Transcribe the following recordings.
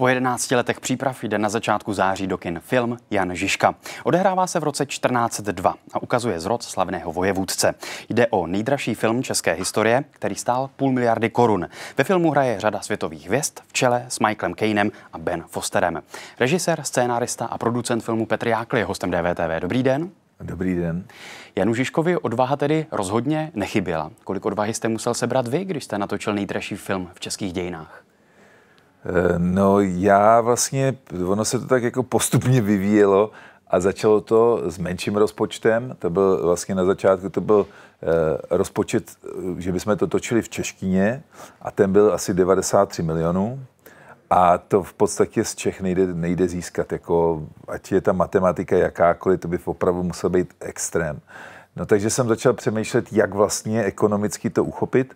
Po 11 letech příprav jde na začátku září do kin film Jan Žižka. Odehrává se v roce 1402 a ukazuje zrod slavného vojevůdce. Jde o nejdražší film české historie, který stál půl miliardy korun. Ve filmu hraje řada světových hvězd v čele s Michaelem Kanem a Ben Fosterem. Režisér, scénárista a producent filmu Petr Jákl je hostem DVTV. Dobrý den. Dobrý den. Janu Žižkovi odvaha tedy rozhodně nechyběla. Kolik odvahy jste musel sebrat vy, když jste natočil nejdražší film v českých dějinách? Eh, no já vlastně, ono se to tak jako postupně vyvíjelo a začalo to s menším rozpočtem, to byl vlastně na začátku, to byl eh, rozpočet, eh, že bychom to točili v češtině a ten byl asi 93 milionů a to v podstatě z Čech nejde, nejde získat, jako ať je ta matematika jakákoliv, to by opravdu musel být extrém. No takže jsem začal přemýšlet, jak vlastně ekonomicky to uchopit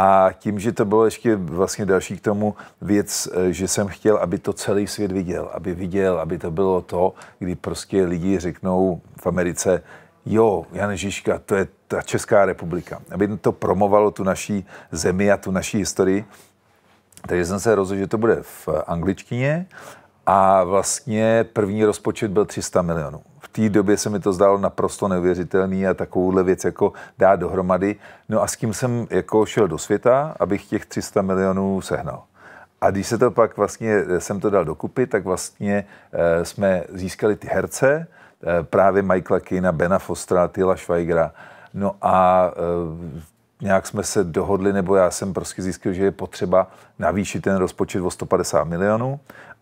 a tím, že to bylo ještě vlastně další k tomu věc, eh, že jsem chtěl, aby to celý svět viděl, aby viděl, aby to bylo to, kdy prostě lidi řeknou v Americe, jo, Jan Žižka, to je ta Česká republika. Aby to promovalo tu naší zemi a tu naší historii. Takže jsem se rozhodl, že to bude v angličtině a vlastně první rozpočet byl 300 milionů té době se mi to zdálo naprosto neuvěřitelný a takovouhle věc jako dá dohromady. No a s kým jsem jako šel do světa, abych těch 300 milionů sehnal. A když se to pak vlastně, eh, jsem to dal dokupy, tak vlastně eh, jsme získali ty herce, eh, právě Michaela Kina, Bena Fostra, Tyla Schweigera. No a nějak jsme se dohodli, nebo já jsem prostě získal, že je potřeba navýšit ten rozpočet o 150 milionů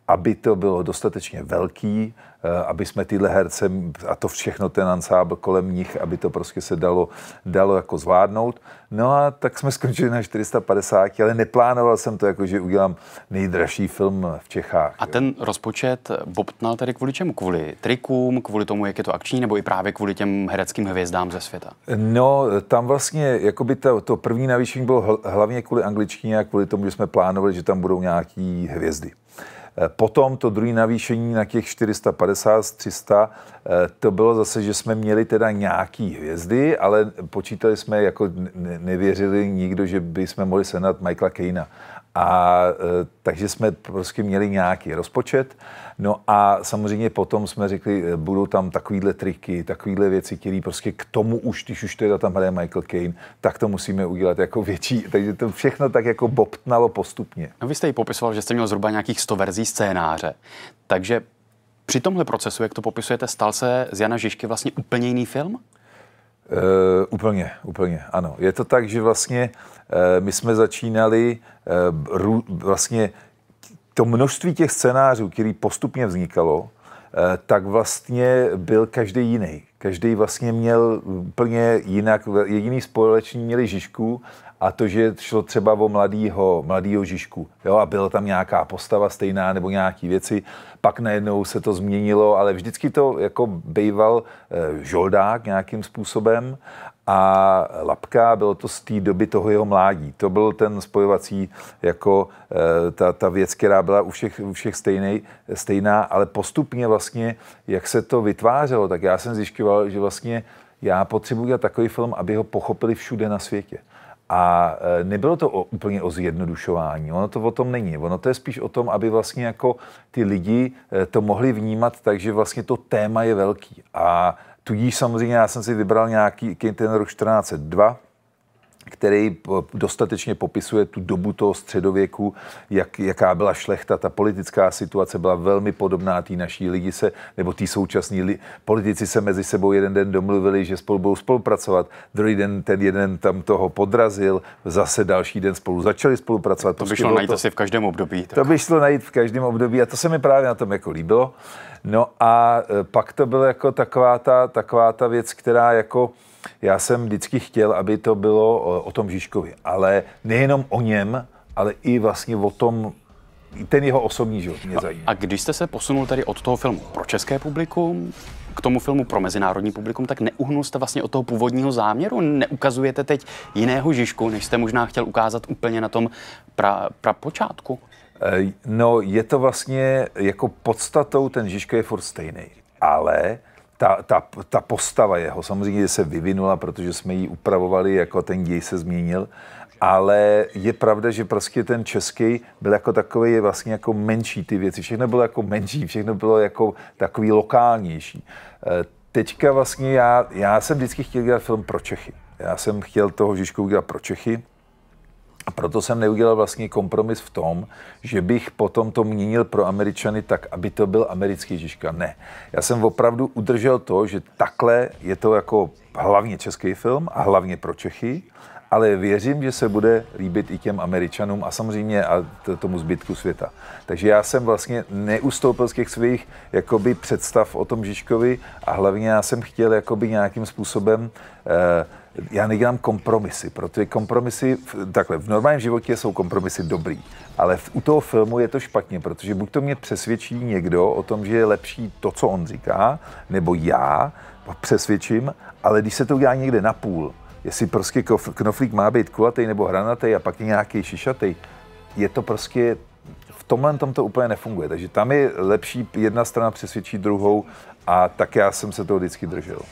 aby to bylo dostatečně velký, eh, aby jsme tyhle herce a to všechno ten ansábl kolem nich, aby to prostě se dalo, dalo jako zvládnout. No a tak jsme skončili na 450, ale neplánoval jsem to jako, že udělám nejdražší film v Čechách. A jo. ten rozpočet eh, bobtnal tedy kvůli čemu? Kvůli trikům, kvůli tomu, jak je to akční, nebo i právě kvůli těm hereckým hvězdám ze světa? No, tam vlastně, by to, to první navýšení bylo hlavně kvůli angličtině a kvůli tomu, že jsme plánovali, že tam budou nějaký hvězdy. Potom to druhé navýšení na těch 450 z 300, to bylo zase, že jsme měli teda nějaký hvězdy, ale počítali jsme, jako nevěřili nikdo, že by jsme mohli sehnat Michaela Kejna. A e, takže jsme prostě měli nějaký rozpočet. No a samozřejmě potom jsme řekli, e, budou tam takovýhle triky, takovýhle věci, které prostě k tomu už, když už teda tam hraje Michael Kane, tak to musíme udělat jako větší. Takže to všechno tak jako bobtnalo postupně. No vy jste ji popisoval, že jste měl zhruba nějakých 100 verzí scénáře. Takže při tomhle procesu, jak to popisujete, stal se z Jana Žižky vlastně úplně jiný film? Uh, úplně, úplně, ano. Je to tak, že vlastně uh, my jsme začínali uh, rů, vlastně to množství těch scénářů, který postupně vznikalo, tak vlastně byl každý jiný. Každý vlastně měl úplně jinak, jediný společný měli Žižku a to, že šlo třeba o mladýho, mladýho Žižku jo, a byla tam nějaká postava stejná nebo nějaký věci, pak najednou se to změnilo, ale vždycky to jako býval e, žoldák nějakým způsobem a Lapka, bylo to z té doby toho jeho mládí. To byl ten spojovací, jako e, ta, ta věc, která byla u všech, u všech stejnej, stejná, ale postupně vlastně, jak se to vytvářelo, tak já jsem zjišťoval, že vlastně já potřebuji dělat takový film, aby ho pochopili všude na světě a e, nebylo to o, úplně o zjednodušování, ono to o tom není. Ono to je spíš o tom, aby vlastně jako ty lidi e, to mohli vnímat tak, že vlastně to téma je velký. A tudíž samozřejmě já jsem si vybral nějaký ten rok 1402, který dostatečně popisuje tu dobu toho středověku, jak, jaká byla šlechta, ta politická situace byla velmi podobná té naší lidi se, nebo té současní li, politici se mezi sebou jeden den domluvili, že spolu budou spolupracovat, druhý den ten jeden tam toho podrazil, zase další den spolu začali spolupracovat. To by prostě šlo najít to, asi v každém období. Tak. To by šlo najít v každém období a to se mi právě na tom jako líbilo. No a e, pak to byla jako taková ta, taková ta věc, která jako já jsem vždycky chtěl, aby to bylo o, o tom Žižkovi, ale nejenom o něm, ale i vlastně o tom, ten jeho osobní život mě zajímá. A když jste se posunul tady od toho filmu pro české publikum k tomu filmu pro mezinárodní publikum, tak neuhnul jste vlastně od toho původního záměru? Neukazujete teď jiného Žižku, než jste možná chtěl ukázat úplně na tom pra, pra počátku? E, no, je to vlastně jako podstatou, ten Žižko je furt stejný, ale ta, ta, ta postava jeho samozřejmě se vyvinula, protože jsme ji upravovali, jako ten děj se změnil, ale je pravda, že prostě ten český byl jako takový, je vlastně jako menší ty věci. Všechno bylo jako menší, všechno bylo jako takový lokálnější. Eh, teďka vlastně já, já jsem vždycky chtěl dělat film pro Čechy. Já jsem chtěl toho Žižku dělat pro Čechy, a proto jsem neudělal vlastně kompromis v tom, že bych potom to měnil pro Američany tak, aby to byl americký Žižka. Ne. Já jsem opravdu udržel to, že takhle je to jako hlavně český film a hlavně pro Čechy, ale věřím, že se bude líbit i těm Američanům a samozřejmě a tomu zbytku světa. Takže já jsem vlastně neustoupil z těch svých jakoby představ o tom Žižkovi a hlavně já jsem chtěl jakoby nějakým způsobem eh, já nedělám kompromisy, protože kompromisy, takhle, v normálním životě jsou kompromisy dobrý, ale v, u toho filmu je to špatně, protože buď to mě přesvědčí někdo o tom, že je lepší to, co on říká, nebo já přesvědčím, ale když se to udělá někde na půl, jestli prostě knoflík má být kulatý nebo hranatý a pak nějaký šišatý, je to prostě v tomhle tom to úplně nefunguje. Takže tam je lepší jedna strana přesvědčí druhou a tak já jsem se toho vždycky držel.